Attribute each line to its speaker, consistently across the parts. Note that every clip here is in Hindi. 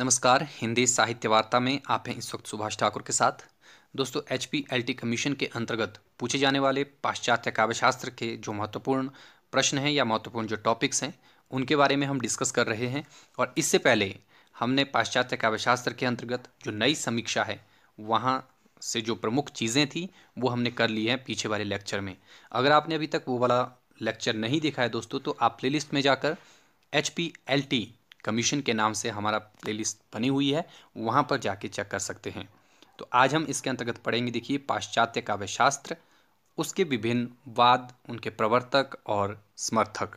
Speaker 1: नमस्कार हिंदी साहित्य वार्ता में आप हैं इस वक्त सुभाष ठाकुर के साथ दोस्तों H P L T commission के अंतर्गत पूछे जाने वाले पाश्चात्य काव्यशास्त्र के जो महत्वपूर्ण प्रश्न हैं या महत्वपूर्ण जो टॉपिक्स हैं उनके बारे में हम डिस्कस कर रहे हैं और इससे पहले हमने पाश्चात्य काव्यशास्त्र के अंतर्गत जो नई समीक्षा है वहाँ से जो प्रमुख चीज़ें थी वो हमने कर ली हैं पीछे वाले लेक्चर में अगर आपने अभी तक वो वाला लेक्चर नहीं देखा है दोस्तों तो आप प्लेलिस्ट में जाकर H P L T commission के नाम से हमारा प्लेलिस्ट बनी हुई है वहाँ पर जाके चेक कर सकते हैं तो आज हम इसके अंतर्गत पढ़ेंगे देखिए पाश्चात्य काव्यशास्त्र उसके विभिन्न वाद उनके प्रवर्तक और समर्थक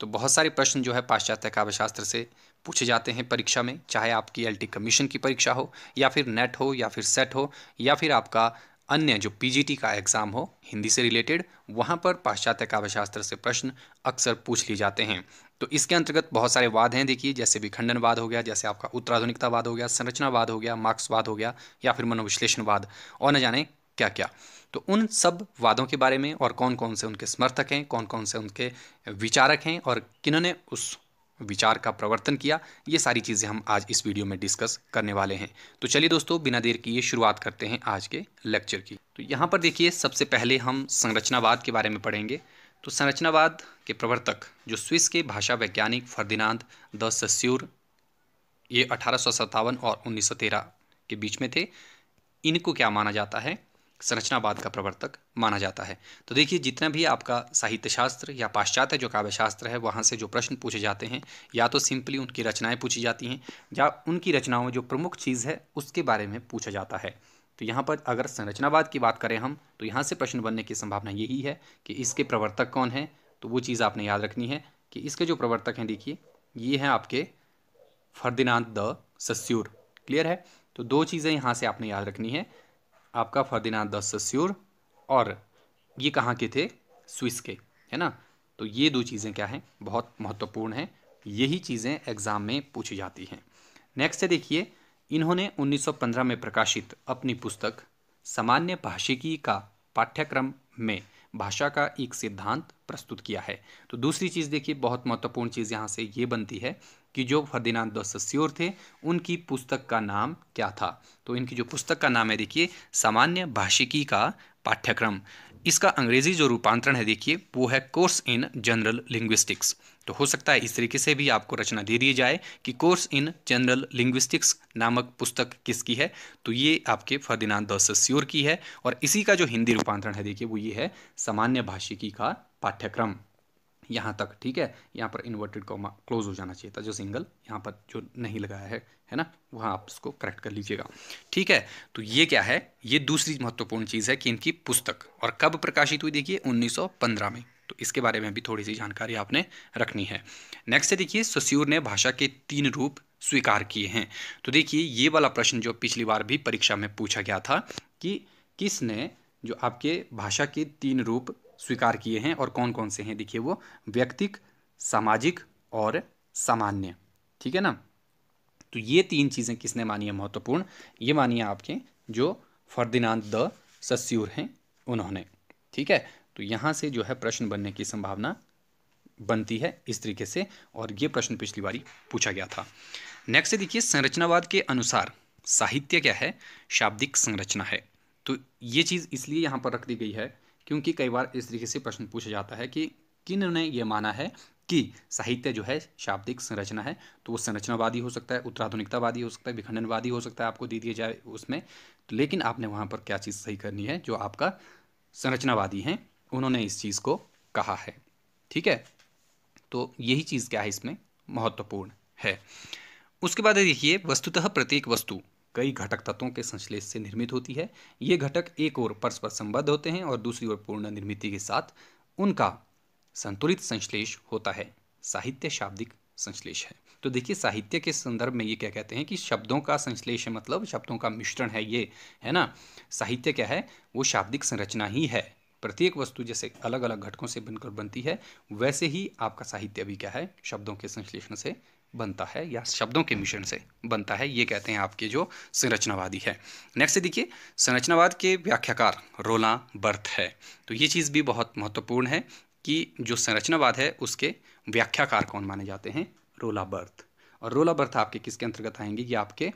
Speaker 1: तो बहुत सारे प्रश्न जो है पाश्चात्य काव्यशास्त्र से पूछे जाते हैं परीक्षा में चाहे आपकी एलटी कमीशन की परीक्षा हो या फिर नेट हो या फिर सेट हो या फिर आपका अन्य जो पीजीटी का एग्ज़ाम हो हिंदी से रिलेटेड वहाँ पर पाश्चात्य काव्यशास्त्र से प्रश्न अक्सर पूछ लिए जाते हैं तो इसके अंतर्गत बहुत सारे वाद हैं देखिए जैसे विखंडनवाद हो गया जैसे आपका उत्तराधुनिकतावाद हो गया संरचनावाद हो गया मार्क्सवाद हो गया या फिर मनोविश्लेषणवाद और न जाने क्या क्या तो उन सब वादों के बारे में और कौन कौन से उनके समर्थक हैं कौन कौन से उनके विचारक हैं और किन्होंने उस विचार का प्रवर्तन किया ये सारी चीज़ें हम आज इस वीडियो में डिस्कस करने वाले हैं तो चलिए दोस्तों बिना देर किए शुरुआत करते हैं आज के लेक्चर की तो यहाँ पर देखिए सबसे पहले हम संरचनावाद के बारे में पढ़ेंगे तो संरचनावाद के प्रवर्तक जो स्विस के भाषा वैज्ञानिक फर्दिनांद द सस्यूर ये अठारह और उन्नीस के बीच में थे इनको क्या माना जाता है संरचनावाद का प्रवर्तक माना जाता है तो देखिए जितना भी आपका साहित्य शास्त्र या पाश्चात्य जो काव्य शास्त्र है वहाँ से जो प्रश्न पूछे जाते हैं या तो सिंपली उनकी रचनाएं पूछी जाती हैं या उनकी रचनाओं में जो प्रमुख चीज़ है उसके बारे में पूछा जाता है तो यहाँ पर अगर संरचनावाद की बात करें हम तो यहाँ से प्रश्न बनने की संभावना यही है कि इसके प्रवर्तक कौन है तो वो चीज़ आपने याद रखनी है कि इसके जो प्रवर्तक हैं देखिए ये हैं आपके फर्दिनांद द सस्यूर क्लियर है तो दो चीज़ें यहाँ से आपने याद रखनी है आपका फर्दीनाथ द सस्यूर और ये कहाँ के थे स्विस के है ना तो ये दो चीज़ें क्या हैं बहुत महत्वपूर्ण हैं यही चीज़ें एग्ज़ाम में पूछी जाती हैं नेक्स्ट है देखिए इन्होंने 1915 में प्रकाशित अपनी पुस्तक सामान्य भाषिकी का पाठ्यक्रम में भाषा का एक सिद्धांत प्रस्तुत किया है तो दूसरी चीज़ देखिए बहुत महत्वपूर्ण चीज़ यहाँ से ये बनती है कि जो फर्दीनाथ दस्योर थे उनकी पुस्तक का नाम क्या था तो इनकी जो पुस्तक का नाम है देखिए सामान्य भाषिकी का पाठ्यक्रम इसका अंग्रेजी जो रूपांतरण है देखिए वो है कोर्स इन जनरल लिंग्विस्टिक्स तो हो सकता है इस तरीके से भी आपको रचना दे दी जाए कि कोर्स इन जनरल लिंग्विस्टिक्स नामक पुस्तक किसकी है तो ये आपके फर्दिनांद दस्योर की है और इसी का जो हिंदी रूपांतरण है देखिए वो ये है सामान्य भाषिकी का पाठ्यक्रम यहाँ तक ठीक है यहाँ पर इन्वर्टेड कॉमा क्लोज हो जाना चाहिए था जो सिंगल यहाँ पर जो नहीं लगाया है है ना वहाँ आप उसको करेक्ट कर लीजिएगा ठीक है तो ये क्या है ये दूसरी महत्वपूर्ण चीज़ है कि इनकी पुस्तक और कब प्रकाशित हुई देखिए 1915 में तो इसके बारे में भी थोड़ी सी जानकारी आपने रखनी है नेक्स्ट है देखिए सस्यूर ने भाषा के तीन रूप स्वीकार किए हैं तो देखिए ये वाला प्रश्न जो पिछली बार भी परीक्षा में पूछा गया था कि किसने जो आपके भाषा के तीन रूप स्वीकार किए हैं और कौन कौन से हैं देखिए वो व्यक्तिक सामाजिक और सामान्य ठीक है ना तो ये तीन चीज़ें किसने मानी है महत्वपूर्ण ये मानिए आपके जो फर्दिनांद द सस्यूर हैं उन्होंने ठीक है तो यहाँ से जो है प्रश्न बनने की संभावना बनती है इस तरीके से और ये प्रश्न पिछली बारी पूछा गया था नेक्स्ट देखिए संरचनावाद के अनुसार साहित्य क्या है शाब्दिक संरचना है तो ये चीज़ इसलिए यहाँ पर रख दी गई है क्योंकि कई बार इस तरीके से प्रश्न पूछा जाता है कि किन ने ये माना है कि साहित्य जो है शाब्दिक संरचना है तो वो संरचनावादी हो सकता है उत्तराधुनिकतावादी हो सकता है विखंडनवादी हो सकता है आपको दे दिया जाए उसमें तो लेकिन आपने वहाँ पर क्या चीज़ सही करनी है जो आपका संरचनावादी हैं उन्होंने इस चीज़ को कहा है ठीक है तो यही चीज़ क्या है इसमें महत्वपूर्ण है उसके बाद देखिए वस्तुतः प्रत्येक वस्तु कई घटक तत्वों के संश्लेष से निर्मित होती है ये घटक एक ओर परस्पर संबद्ध होते हैं और दूसरी ओर पूर्ण निर्मिति के साथ उनका संतुलित संश्लेष होता है साहित्य शाब्दिक संश्लेष है तो देखिए साहित्य के संदर्भ में ये क्या कहते हैं कि शब्दों का संश्लेष मतलब शब्दों का मिश्रण है ये है ना साहित्य क्या है वो शाब्दिक संरचना ही है प्रत्येक वस्तु जैसे अलग अलग घटकों से बनकर बनती है वैसे ही आपका साहित्य भी क्या है शब्दों के संश्लेषण से बनता है या शब्दों के मिश्रण से बनता है ये कहते हैं आपके जो संरचनावादी है नेक्स्ट देखिए संरचनावाद के व्याख्याकार रोला बर्थ है तो ये चीज़ भी बहुत महत्वपूर्ण है कि जो संरचनावाद है उसके व्याख्याकार कौन माने जाते हैं रोला बर्थ और रोला बर्थ आपके किसके अंतर्गत आएंगे ये आपके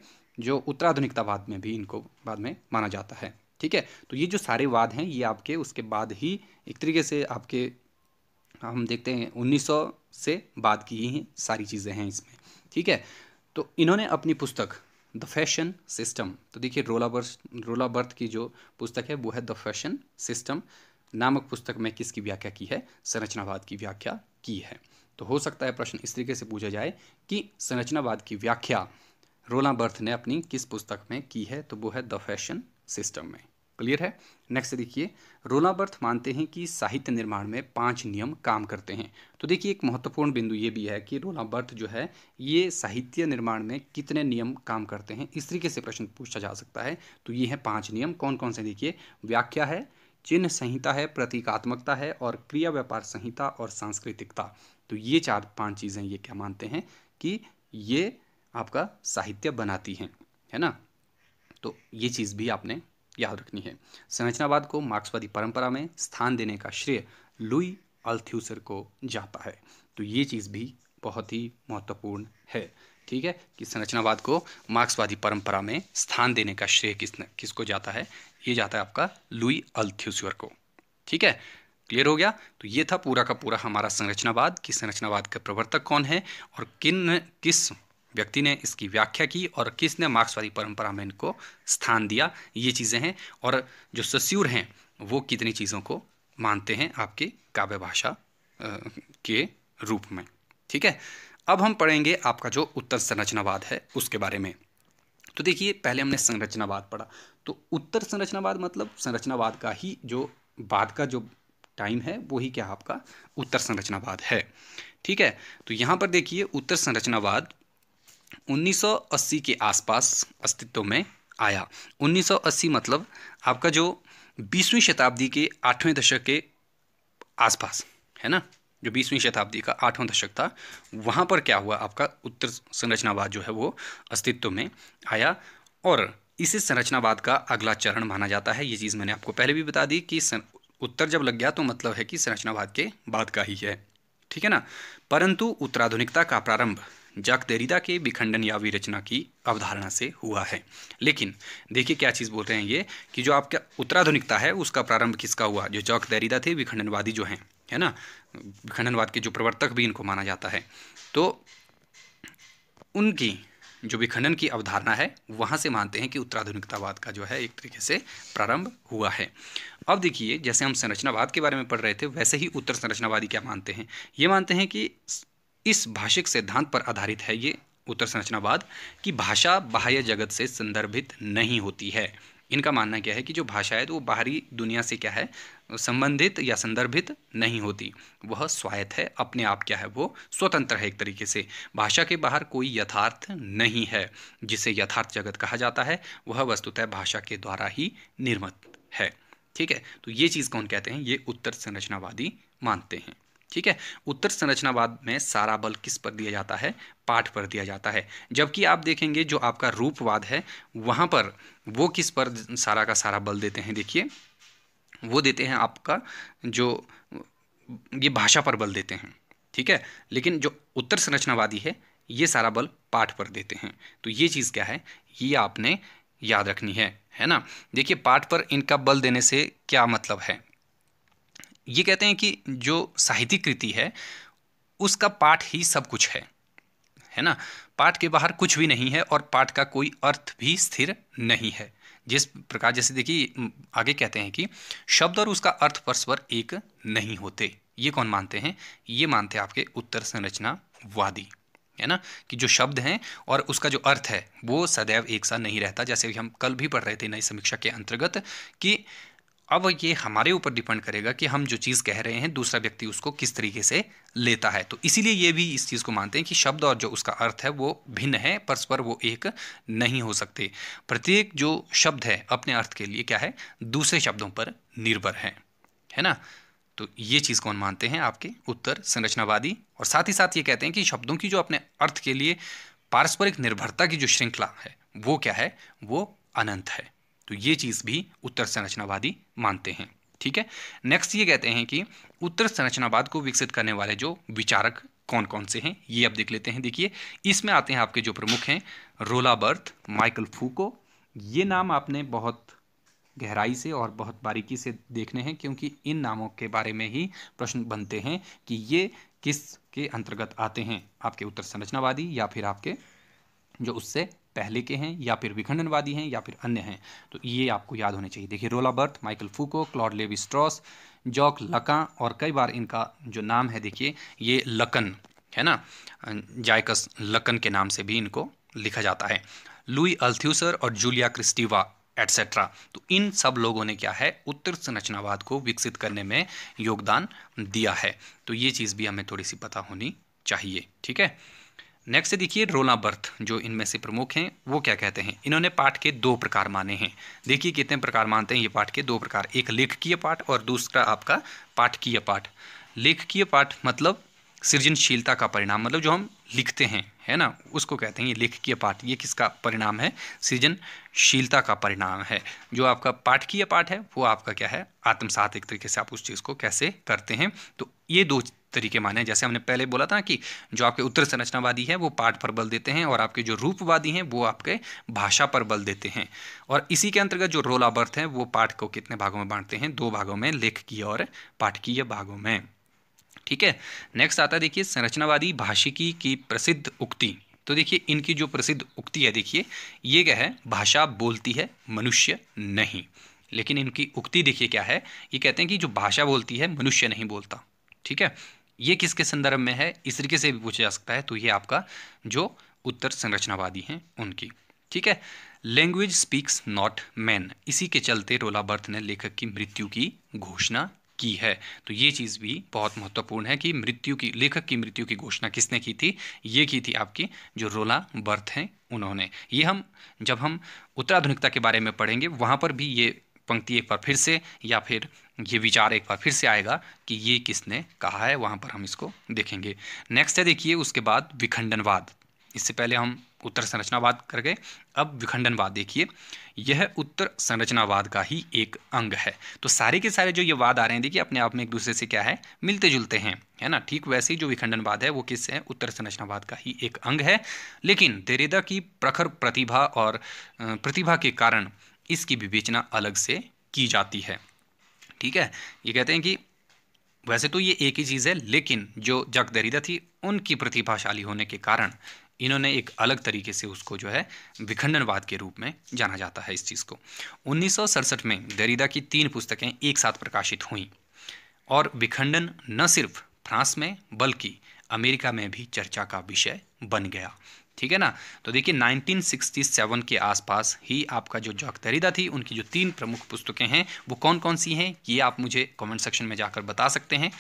Speaker 1: जो उत्तराधुनिकतावाद में भी इनको बाद में माना जाता है ठीक है तो ये जो सारे वाद हैं ये आपके उसके बाद ही एक तरीके से आपके हम देखते हैं 1900 से बात की ही सारी चीज़ें हैं इसमें ठीक है तो इन्होंने अपनी पुस्तक द फैशन सिस्टम तो देखिए रोला बर्थ रोला बर्थ की जो पुस्तक है वो है द फैशन सिस्टम नामक पुस्तक में किसकी व्याख्या की है संरचनावाद की व्याख्या की है तो हो सकता है प्रश्न इस तरीके से पूछा जाए कि संरचनावाद की व्याख्या रोला बर्थ ने अपनी किस पुस्तक में की है तो वो है द फैशन सिस्टम में क्लियर है नेक्स्ट देखिए बर्थ मानते हैं कि साहित्य निर्माण में पांच नियम काम करते हैं तो देखिए एक महत्वपूर्ण बिंदु ये भी है कि बर्थ जो है ये साहित्य निर्माण में कितने नियम काम करते हैं इस तरीके से प्रश्न पूछा जा सकता है तो ये है पांच नियम कौन कौन से देखिए व्याख्या है चिन्ह संहिता है प्रतीकात्मकता है और क्रिया व्यापार संहिता और सांस्कृतिकता तो ये चार पांच चीज़ें ये क्या मानते हैं कि ये आपका साहित्य बनाती हैं है ना तो ये चीज़ भी आपने याद रखनी है संरचनावाद को मार्क्सवादी परंपरा में स्थान देने का श्रेय लुई अल्थ्यूसर को जाता है तो ये चीज़ भी बहुत ही महत्वपूर्ण है ठीक है कि संरचनावाद को मार्क्सवादी परंपरा में स्थान देने का श्रेय किसने किसको जाता है ये जाता है आपका लुई अल्थ्यूसर को ठीक है क्लियर हो गया तो ये था पूरा का पूरा हमारा संरचनावाद कि संरचनावाद का प्रवर्तक कौन है और किन किस व्यक्ति ने इसकी व्याख्या की और किसने मार्क्सवादी परंपरा में इनको स्थान दिया ये चीज़ें हैं और जो सस्यूर हैं वो कितनी चीज़ों को मानते हैं आपकी काव्य भाषा के रूप में ठीक है अब हम पढ़ेंगे आपका जो उत्तर संरचनावाद है उसके बारे में तो देखिए पहले हमने संरचनावाद पढ़ा तो उत्तर संरचनावाद मतलब संरचनावाद का ही जो बाद का जो टाइम है वो ही क्या आपका उत्तर संरचनावाद है ठीक है तो यहाँ पर देखिए उत्तर संरचनावाद 1980 के आसपास अस्तित्व में आया 1980 मतलब आपका जो बीसवीं शताब्दी के आठवें दशक के आसपास है ना जो बीसवीं शताब्दी का आठवां दशक था वहाँ पर क्या हुआ आपका उत्तर संरचनावाद जो है वो अस्तित्व में आया और इसे संरचनावाद का अगला चरण माना जाता है ये चीज़ मैंने आपको पहले भी बता दी कि उत्तर जब लग गया तो मतलब है कि संरचनावाद के बाद का ही है ठीक है ना परंतु उत्तराधुनिकता का प्रारंभ जाक देरिदा के विखंडन या विरचना की अवधारणा से हुआ है लेकिन देखिए क्या चीज़ बोल रहे हैं ये कि जो आपका उत्तराधुनिकता है उसका प्रारंभ किसका हुआ जो जाक देरिदा थे विखंडनवादी जो हैं है ना विखंडनवाद के जो प्रवर्तक भी इनको माना जाता है तो उनकी जो विखंडन की अवधारणा है वहाँ से मानते हैं कि उत्तराधुनिकतावाद का जो है एक तरीके से प्रारंभ हुआ है अब देखिए जैसे हम संरचनावाद के बारे में पढ़ रहे थे वैसे ही उत्तर संरचनावादी क्या मानते हैं ये मानते हैं कि इस भाषिक सिद्धांत पर आधारित है ये उत्तर संरचनावाद कि भाषा बाह्य जगत से संदर्भित नहीं होती है इनका मानना क्या है कि जो भाषा है तो वो बाहरी दुनिया से क्या है संबंधित या संदर्भित नहीं होती वह स्वायत्त है अपने आप क्या है वो स्वतंत्र है एक तरीके से भाषा के बाहर कोई यथार्थ नहीं है जिसे यथार्थ जगत कहा जाता है वह वस्तुतः भाषा के द्वारा ही निर्मित है ठीक है तो ये चीज़ कौन कहते हैं ये उत्तर संरचनावादी मानते हैं ठीक है उत्तर संरचनावाद में सारा बल किस पर दिया जाता है पाठ पर दिया जाता है जबकि आप देखेंगे जो आपका रूपवाद है वहाँ पर वो किस पर सारा का सारा बल देते हैं देखिए वो देते हैं आपका जो ये भाषा पर बल देते हैं ठीक है लेकिन जो उत्तर संरचनावादी है ये सारा बल पाठ पर देते हैं तो ये चीज़ क्या है ये आपने याद रखनी है है ना देखिए पाठ पर इनका बल देने से क्या मतलब है ये कहते हैं कि जो साहित्यिक कृति है उसका पाठ ही सब कुछ है है ना पाठ के बाहर कुछ भी नहीं है और पाठ का कोई अर्थ भी स्थिर नहीं है जिस प्रकार जैसे देखिए आगे कहते हैं कि शब्द और उसका अर्थ परस्पर एक नहीं होते ये कौन मानते हैं ये मानते हैं आपके उत्तर संरचना वादी है ना कि जो शब्द हैं और उसका जो अर्थ है वो सदैव एक सा नहीं रहता जैसे हम कल भी पढ़ रहे थे नई समीक्षा के अंतर्गत कि अब ये हमारे ऊपर डिपेंड करेगा कि हम जो चीज़ कह रहे हैं दूसरा व्यक्ति उसको किस तरीके से लेता है तो इसीलिए ये भी इस चीज़ को मानते हैं कि शब्द और जो उसका अर्थ है वो भिन्न है परस्पर वो एक नहीं हो सकते प्रत्येक जो शब्द है अपने अर्थ के लिए क्या है दूसरे शब्दों पर निर्भर है है ना तो ये चीज़ कौन मानते हैं आपके उत्तर संरचनावादी और साथ ही साथ ये कहते हैं कि शब्दों की जो अपने अर्थ के लिए पारस्परिक निर्भरता की जो श्रृंखला है वो क्या है वो अनंत है तो ये चीज़ भी उत्तर संरचनावादी मानते हैं ठीक है नेक्स्ट ये कहते हैं कि उत्तर संरचनावाद को विकसित करने वाले जो विचारक कौन कौन से हैं ये आप देख लेते हैं देखिए इसमें आते हैं आपके जो प्रमुख हैं रोला बर्थ माइकल फूको ये नाम आपने बहुत गहराई से और बहुत बारीकी से देखने हैं क्योंकि इन नामों के बारे में ही प्रश्न बनते हैं कि ये किस के अंतर्गत आते हैं आपके उत्तर संरचनावादी या फिर आपके जो उससे पहले के हैं या फिर विखंडनवादी हैं या फिर अन्य हैं तो ये आपको याद होने चाहिए देखिए रोला Barthes Michel Foucault Claude Levi Strauss Jacques Lacan और कई बार इनका जो नाम है देखिए ये लकन है ना जायकस लकन के नाम से भी इनको लिखा जाता है लुई अल्थ्यूसर और जूलिया क्रिस्टिवा एटसेट्रा तो इन सब लोगों ने क्या है उत्तर संरचनावाद को विकसित करने में योगदान दिया है तो ये चीज़ भी हमें थोड़ी सी पता होनी चाहिए ठीक है नेक्स्ट देखिए रोला बर्थ जो इनमें से प्रमुख हैं वो क्या कहते हैं इन्होंने पाठ के दो प्रकार माने हैं देखिए कितने प्रकार मानते हैं ये पाठ के दो प्रकार एक लेखकीय पाठ और दूसरा आपका पाठकीय पाठ लेखकीय पाठ मतलब सृजनशीलता का परिणाम मतलब जो हम लिखते हैं है ना उसको कहते हैं ये लेखकीय पाठ ये किसका परिणाम है सृजनशीलता का परिणाम है जो आपका पाठकीय पाठ है वो आपका क्या है आत्मसात एक तरीके से आप उस चीज़ को कैसे करते हैं तो ये दो तरीके माने जैसे हमने पहले बोला था कि जो आपके उत्तर संरचनावादी है वो पाठ पर बल देते हैं और आपके जो रूपवादी हैं वो आपके भाषा पर बल देते हैं और इसी के अंतर्गत जो रोल आबर्थ है वो पाठ को कितने भागों में बांटते हैं दो भागों में लेखकीय और पाठकीय भागों में ठीक है नेक्स्ट आता है देखिए संरचनावादी भाषिकी की प्रसिद्ध उक्ति तो देखिए इनकी जो प्रसिद्ध उक्ति है देखिए ये क्या है भाषा बोलती है मनुष्य नहीं लेकिन इनकी उक्ति देखिए क्या है ये कहते हैं कि जो भाषा बोलती है मनुष्य नहीं बोलता ठीक है ये किसके संदर्भ में है इस तरीके से भी पूछा जा सकता है तो ये आपका जो उत्तर संरचनावादी हैं उनकी ठीक है लैंग्वेज स्पीक्स नॉट मैन इसी के चलते रोला बर्थ ने लेखक की मृत्यु की घोषणा की है तो ये चीज़ भी बहुत महत्वपूर्ण है कि मृत्यु की लेखक की मृत्यु की घोषणा किसने की थी ये की थी आपकी जो रोला बर्थ हैं उन्होंने ये हम जब हम उत्तराधुनिकता के बारे में पढ़ेंगे वहाँ पर भी ये पंक्ति एक बार फिर से या फिर ये विचार एक बार फिर से आएगा कि ये किसने कहा है वहाँ पर हम इसको देखेंगे नेक्स्ट है देखिए उसके बाद विखंडनवाद इससे पहले हम उत्तर संरचनावाद कर गए अब विखंडनवाद देखिए यह उत्तर संरचनावाद का ही एक अंग है तो सारे के सारे जो ये वाद आ रहे हैं देखिए अपने आप में एक दूसरे से क्या है मिलते जुलते हैं है ना ठीक वैसे ही जो विखंडनवाद है वो किस है उत्तर संरचनावाद का ही एक अंग है लेकिन देरेदा की प्रखर प्रतिभा और प्रतिभा के कारण इसकी विवेचना अलग से की जाती है ठीक है ये कहते हैं कि वैसे तो ये एक ही चीज़ है लेकिन जो जग दरिदा थी उनकी प्रतिभाशाली होने के कारण इन्होंने एक अलग तरीके से उसको जो है विखंडनवाद के रूप में जाना जाता है इस चीज़ को उन्नीस में दरिदा की तीन पुस्तकें एक साथ प्रकाशित हुईं और विखंडन न सिर्फ फ्रांस में बल्कि अमेरिका में भी चर्चा का विषय बन गया ठीक है ना तो देखिए 1967 के आसपास ही आपका जो दरिदा थी उनकी जो तीन प्रमुख पुस्तकें हैं वो कौन कौन सी हैं ये आप मुझे कमेंट सेक्शन में जाकर बता सकते हैं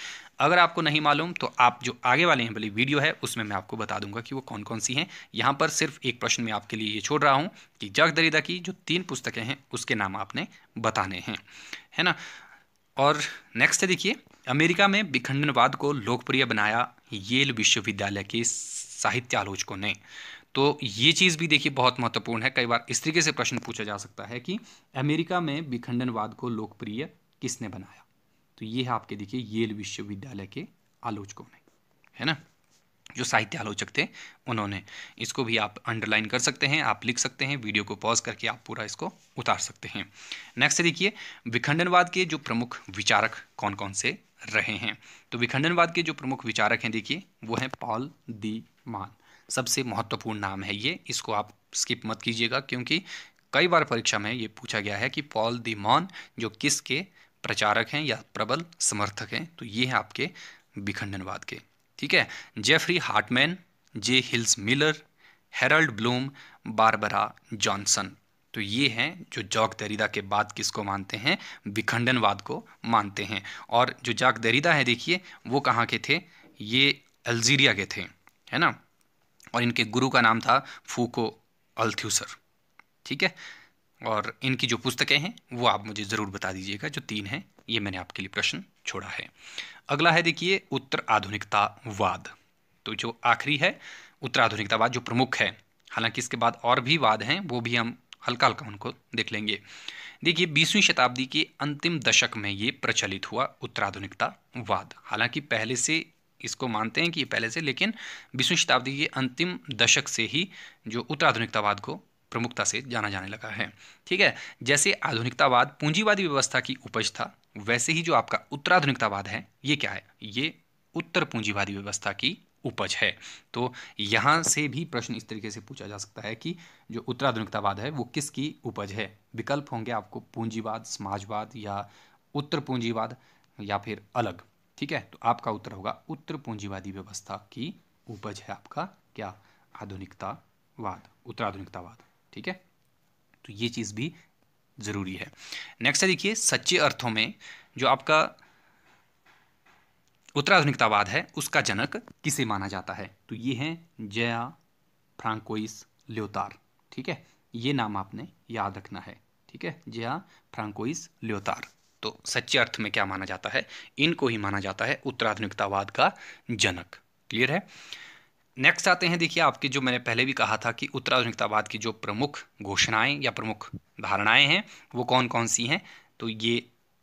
Speaker 1: अगर आपको नहीं मालूम तो आप जो आगे वाले हैं भले वीडियो है उसमें मैं आपको बता दूंगा कि वो कौन कौन सी हैं यहाँ पर सिर्फ एक प्रश्न मैं आपके लिए ये छोड़ रहा हूँ कि जग दरिदा की जो तीन पुस्तकें हैं उसके नाम आपने बताने हैं है ना और नेक्स्ट देखिए अमेरिका में विखंडनवाद को लोकप्रिय बनाया येल विश्वविद्यालय के साहित्य आलोचकों ने तो ये चीज़ भी देखिए बहुत महत्वपूर्ण है कई बार इस तरीके से प्रश्न पूछा जा सकता है कि अमेरिका में विखंडनवाद को लोकप्रिय किसने बनाया तो ये है आपके देखिए येल विश्वविद्यालय के आलोचकों ने है ना जो साहित्य आलोचक थे उन्होंने इसको भी आप अंडरलाइन कर सकते हैं आप लिख सकते हैं वीडियो को पॉज करके आप पूरा इसको उतार सकते हैं नेक्स्ट देखिए विखंडनवाद के जो प्रमुख विचारक कौन कौन से रहे हैं तो विखंडनवाद के जो प्रमुख विचारक हैं देखिए वो हैं पॉल दी मान सबसे महत्वपूर्ण नाम है ये इसको आप स्किप मत कीजिएगा क्योंकि कई बार परीक्षा में ये पूछा गया है कि पॉल दी मॉन जो किसके प्रचारक हैं या प्रबल समर्थक हैं तो ये हैं आपके विखंडनवाद के ठीक है Jeffrey Hartman J Hillis Miller Harold Bloom Barbara Johnson तो ये हैं जो जॉक दरिदा के बाद किसको मानते हैं विखंडनवाद को मानते हैं और जो जॉक दरिदा है देखिए वो कहाँ के थे ये अल्जीरिया के थे है ना और इनके गुरु का नाम था फूको अल्थ्यूसर ठीक है और इनकी जो पुस्तकें हैं वो आप मुझे ज़रूर बता दीजिएगा जो तीन हैं ये मैंने आपके लिए प्रश्न छोड़ा है अगला है देखिए उत्तर आधुनिकतावाद तो जो आखिरी है उत्तर आधुनिकतावाद जो प्रमुख है हालांकि इसके बाद और भी वाद हैं वो भी हम हल्का हल्का उनको देख लेंगे देखिए बीसवीं शताब्दी के अंतिम दशक में ये प्रचलित हुआ उत्तराधुनिकतावाद हालांकि पहले से इसको मानते हैं कि ये पहले से लेकिन बीसवीं शताब्दी के अंतिम दशक से ही जो उत्तराधुनिकतावाद को प्रमुखता से जाना जाने लगा है ठीक है जैसे आधुनिकतावाद पूंजीवादी व्यवस्था की उपज था वैसे ही जो आपका उत्तराधुनिकतावाद है ये क्या है ये उत्तर पूंजीवादी व्यवस्था की उपज है तो यहाँ से भी प्रश्न इस तरीके से पूछा जा सकता है कि जो उत्तराधुनिकतावाद है वो किसकी उपज है विकल्प होंगे आपको पूंजीवाद समाजवाद या उत्तर पूंजीवाद या फिर अलग ठीक है तो आपका उत्तर होगा उत्तर पूंजीवादी व्यवस्था की उपज है आपका क्या आधुनिकतावाद उत्तराधुनिकतावाद ठीक है तो ये चीज़ भी ज़रूरी है नेक्स्ट है देखिए सच्चे अर्थों में जो आपका उत्तराधुनिकतावाद है उसका जनक किसे माना जाता है तो ये हैं जया फ्रांकोइस ल्योतार ठीक है ये नाम आपने याद रखना है ठीक है जया फ्रांकोइस ल्योतार तो सच्चे अर्थ में क्या माना जाता है इनको ही माना जाता है उत्तराधुनिकतावाद का जनक क्लियर है नेक्स्ट आते हैं देखिए आपके जो मैंने पहले भी कहा था कि उत्तराधुनिकतावाद की जो प्रमुख घोषणाएं या प्रमुख धारणाएं हैं वो कौन कौन सी हैं तो ये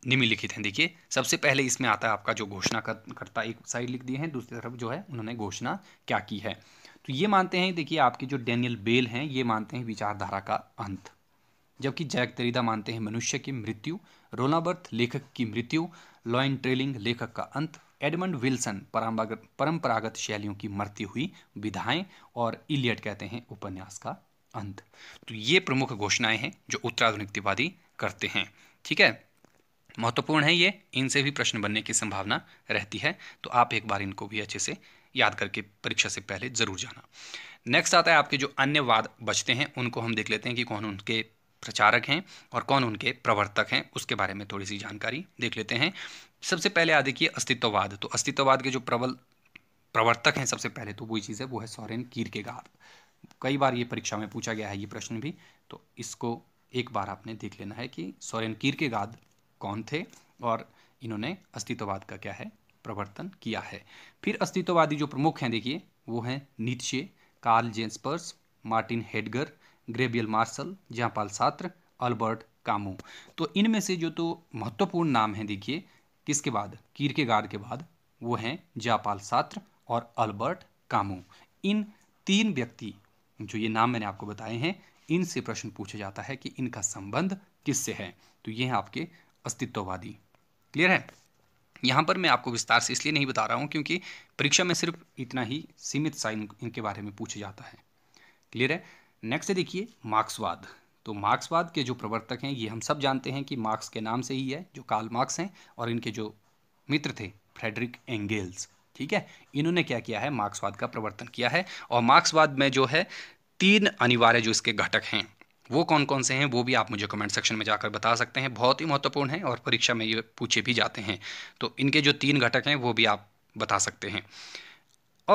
Speaker 1: निम्नलिखित हैं देखिए सबसे पहले इसमें आता है आपका जो घोषणा कर, करता एक साइड लिख दिए हैं दूसरी तरफ जो है उन्होंने घोषणा क्या की है तो ये मानते हैं देखिए आपके जो डेनियल बेल हैं ये मानते हैं विचारधारा का अंत जबकि जैक तरीदा मानते हैं मनुष्य की मृत्यु रोनाबर्थ लेखक की मृत्यु लॉइन ट्रेलिंग लेखक का अंत एडमंड विल्सन परंपरागत शैलियों की मरती हुई विधाएं और इलियट कहते हैं उपन्यास का अंत तो ये प्रमुख घोषणाएं हैं जो उत्तराधुनिकवादी करते हैं ठीक है महत्वपूर्ण है ये इनसे भी प्रश्न बनने की संभावना रहती है तो आप एक बार इनको भी अच्छे से याद करके परीक्षा से पहले जरूर जाना नेक्स्ट आता है आपके जो अन्य वाद बचते हैं उनको हम देख लेते हैं कि कौन उनके प्रचारक हैं और कौन उनके प्रवर्तक हैं उसके बारे में थोड़ी सी जानकारी देख लेते हैं सबसे पहले आ देखिए अस्तित्ववाद तो अस्तित्ववाद के जो प्रबल प्रवर्तक हैं सबसे पहले तो वही चीज़ है वो है सोरेन कीर के कई बार ये परीक्षा में पूछा गया है ये प्रश्न भी तो इसको एक बार आपने देख लेना है कि सोरेन कीर के कौन थे और इन्होंने अस्तित्ववाद का क्या है प्रवर्तन किया है फिर अस्तित्ववादी जो प्रमुख हैं देखिए वो हैं नीचे Karl Jaspers Martin Heidegger Gabriel Marcel Jean Paul Sartre Albert Camus तो इनमें से जो तो महत्वपूर्ण नाम हैं देखिए किसके बाद कीर के बाद वो हैं जयपाल सात्र और अल्बर्ट कामू इन तीन व्यक्ति जो ये नाम मैंने आपको बताए हैं इनसे प्रश्न पूछा जाता है कि इनका संबंध किससे है तो ये हैं आपके अस्तित्ववादी क्लियर है यहाँ पर मैं आपको विस्तार से इसलिए नहीं बता रहा हूँ क्योंकि परीक्षा में सिर्फ इतना ही सीमित साइन इनके बारे में पूछा जाता है क्लियर है नेक्स्ट देखिए मार्क्सवाद तो मार्क्सवाद के जो प्रवर्तक हैं ये हम सब जानते हैं कि मार्क्स के नाम से ही है जो कार्ल मार्क्स हैं और इनके जो मित्र थे फ्रेडरिक एंगेल्स ठीक है इन्होंने क्या किया है मार्क्सवाद का प्रवर्तन किया है और मार्क्सवाद में जो है तीन अनिवार्य जो इसके घटक हैं वो कौन कौन से हैं वो भी आप मुझे कमेंट सेक्शन में जाकर बता सकते हैं बहुत ही महत्वपूर्ण है और परीक्षा में ये पूछे भी जाते हैं तो इनके जो तीन घटक हैं वो भी आप बता सकते हैं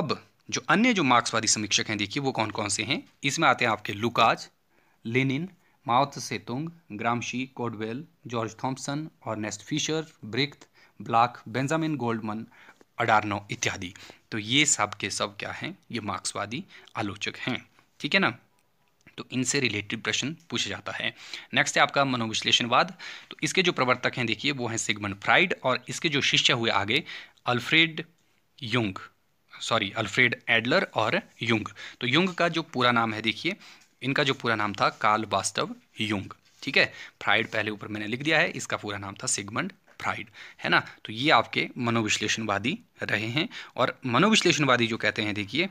Speaker 1: अब जो अन्य जो मार्क्सवादी समीक्षक हैं देखिए वो कौन कौन से हैं इसमें आते हैं आपके Lukacs Lenin Mao Tsetung Gramsci Caudwell George Thomson और Ernst Fischer Brecht Bloch Benjamin Goldmann Adorno इत्यादि तो ये सब के सब क्या हैं ये मार्क्सवादी आलोचक हैं ठीक है ना तो इनसे रिलेटेड प्रश्न पूछा जाता है नेक्स्ट है आपका मनोविश्लेषणवाद तो इसके जो प्रवर्तक हैं देखिए वो हैं सिगमंड फ्राइड और इसके जो शिष्य हुए आगे Alfred Jung sorry Alfred Adler और युंग तो युंग का जो पूरा नाम है देखिए इनका जो पूरा नाम था कार्ल वास्तव युंग ठीक है फ्राइड पहले ऊपर मैंने लिख दिया है इसका पूरा नाम था सिगमंड फ्राइड है ना तो ये आपके मनोविश्लेषणवादी रहे हैं और मनोविश्लेषणवादी जो कहते हैं देखिए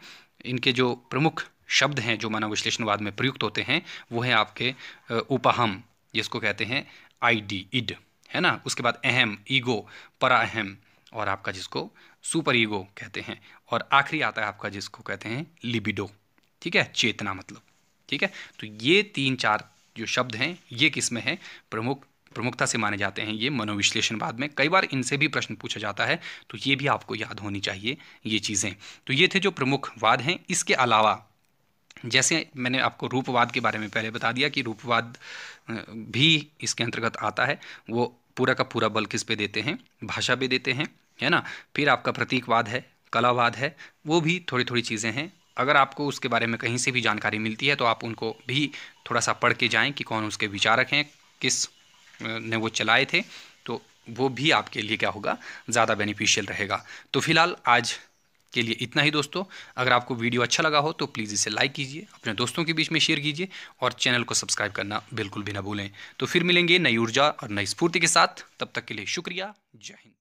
Speaker 1: इनके जो प्रमुख शब्द हैं जो मनोविश्लेषणवाद में प्रयुक्त होते हैं वो हैं आपके उपहम जिसको कहते हैं आईडी इड है ना उसके बाद अहम ईगो अहम और आपका जिसको सुपर ईगो कहते हैं और आखिरी आता है आपका जिसको कहते हैं लिबिडो ठीक है चेतना मतलब ठीक है तो ये तीन चार जो शब्द हैं ये किस में हैं प्रमुख प्रमुखता से माने जाते हैं ये मनोविश्लेषणवाद में कई बार इनसे भी प्रश्न पूछा जाता है तो ये भी आपको याद होनी चाहिए ये चीज़ें तो ये थे जो प्रमुख वाद हैं इसके अलावा जैसे मैंने आपको रूपवाद के बारे में पहले बता दिया कि रूपवाद भी इसके अंतर्गत आता है वो पूरा का पूरा बल किस पे देते हैं भाषा पे देते हैं है ना फिर आपका प्रतीकवाद है कलावाद है वो भी थोड़ी थोड़ी चीज़ें हैं अगर आपको उसके बारे में कहीं से भी जानकारी मिलती है तो आप उनको भी थोड़ा सा पढ़ के जाएँ कि कौन उसके विचारक हैं किस ने वो चलाए थे तो वो भी आपके लिए क्या होगा ज़्यादा बेनिफिशियल रहेगा तो फिलहाल आज के लिए इतना ही दोस्तों अगर आपको वीडियो अच्छा लगा हो तो प्लीज़ इसे लाइक कीजिए अपने दोस्तों के बीच में शेयर कीजिए और चैनल को सब्सक्राइब करना बिल्कुल भी ना भूलें तो फिर मिलेंगे नई ऊर्जा और नई स्फूर्ति के साथ तब तक के लिए शुक्रिया जय हिंद